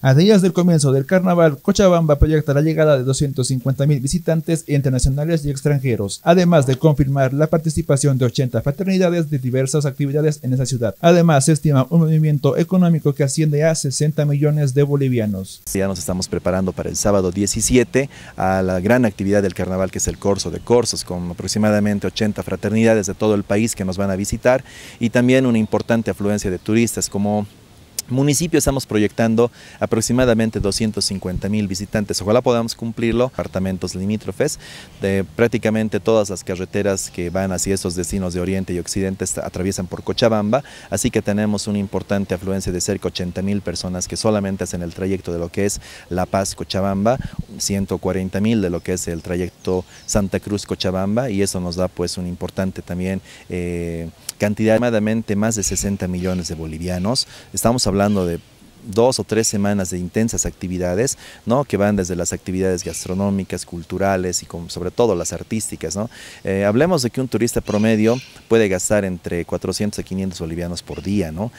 A días del comienzo del carnaval, Cochabamba proyecta la llegada de mil visitantes internacionales y extranjeros, además de confirmar la participación de 80 fraternidades de diversas actividades en esa ciudad. Además, se estima un movimiento económico que asciende a 60 millones de bolivianos. Ya nos estamos preparando para el sábado 17 a la gran actividad del carnaval que es el Corso de Corsos, con aproximadamente 80 fraternidades de todo el país que nos van a visitar y también una importante afluencia de turistas como municipio estamos proyectando aproximadamente 250 mil visitantes. Ojalá podamos cumplirlo. Apartamentos limítrofes de prácticamente todas las carreteras que van hacia esos destinos de Oriente y Occidente atraviesan por Cochabamba. Así que tenemos una importante afluencia de cerca de 80 mil personas que solamente hacen el trayecto de lo que es La Paz-Cochabamba 140 mil de lo que es el trayecto Santa Cruz-Cochabamba y eso nos da pues un importante también eh, cantidad, aproximadamente más de 60 millones de bolivianos. Estamos hablando de dos o tres semanas de intensas actividades, ¿no? que van desde las actividades gastronómicas, culturales y sobre todo las artísticas. ¿no? Eh, hablemos de que un turista promedio puede gastar entre 400 a 500 bolivianos por día. ¿no?